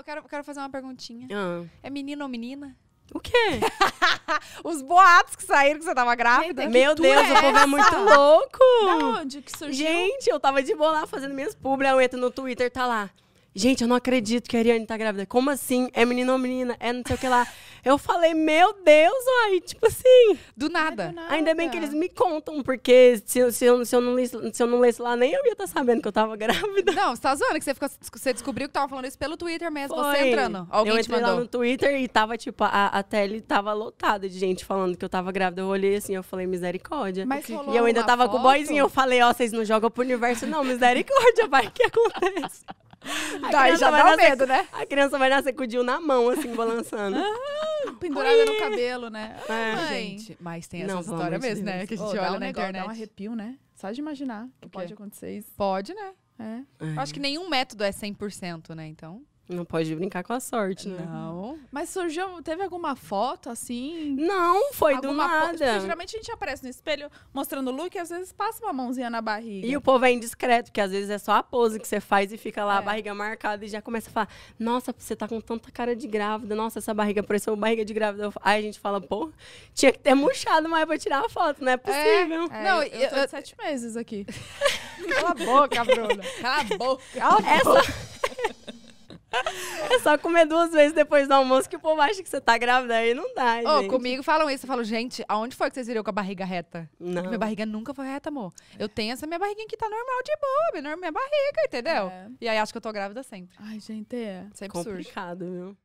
eu quero, quero fazer uma perguntinha. Ah. É menino ou menina? O quê? Os boatos que saíram que você tava grávida. Meu Deus, é o povo é muito louco. Da onde que surgiu? Gente, eu tava de boa lá fazendo minhas publi, eu entro no Twitter, tá lá. Gente, eu não acredito que a Ariane tá grávida. Como assim? É menino ou menina? É não sei o que lá. Eu falei, meu Deus, ai, tipo assim. Do nada. É do nada. Ainda bem que eles me contam, porque se, se, eu, se, eu, não lesse, se eu não lesse lá, nem eu ia estar tá sabendo que eu tava grávida. Não, você tá zoando que você, ficou, você descobriu que tava falando isso pelo Twitter mesmo, Foi. você entrando. Alguém eu entrei te mandou. lá no Twitter e tava, tipo, a, a tele tava lotada de gente falando que eu tava grávida. Eu olhei assim, eu falei, misericórdia. Mas rolou e eu ainda tava foto? com o boyzinho, eu falei, ó, oh, vocês não jogam pro universo, não, misericórdia, vai que acontece. Daí já dá nascer, medo, né? A criança vai nascer com o Dil na mão, assim, balançando. Ah, pendurada no cabelo, né? É, gente. Mas tem essa história mesmo, né? Que a gente oh, olha um na negócio, internet. Dá um arrepio, né? Só de imaginar que pode acontecer isso. Pode, né? É. É. Acho que nenhum método é 100%, né? Então. Não pode brincar com a sorte, né? Não. Mas surgiu, teve alguma foto assim? Não, foi do nada. Porque, geralmente a gente aparece no espelho mostrando o look e às vezes passa uma mãozinha na barriga. E o povo é indiscreto, porque às vezes é só a pose que você faz e fica lá é. a barriga marcada e já começa a falar: "Nossa, você tá com tanta cara de grávida. Nossa, essa barriga pareceu barriga de grávida". Aí a gente fala: "Pô, tinha que ter murchado mais pra tirar a foto, não é possível". É, é, não, eu, eu tô eu, sete meses aqui. Cala a boca, Bruna. Cala a boca. Cala a boca. É só comer duas vezes depois do almoço que o povo acha que você tá grávida. Aí não dá, oh, gente. comigo falam isso. Eu falo, gente, aonde foi que vocês viram com a barriga reta? Não. Minha barriga nunca foi reta, amor. Eu tenho essa minha barriguinha que tá normal de boa, minha, barriga, entendeu? É. E aí acho que eu tô grávida sempre. Ai, gente, é. Sempre Complicado, viu?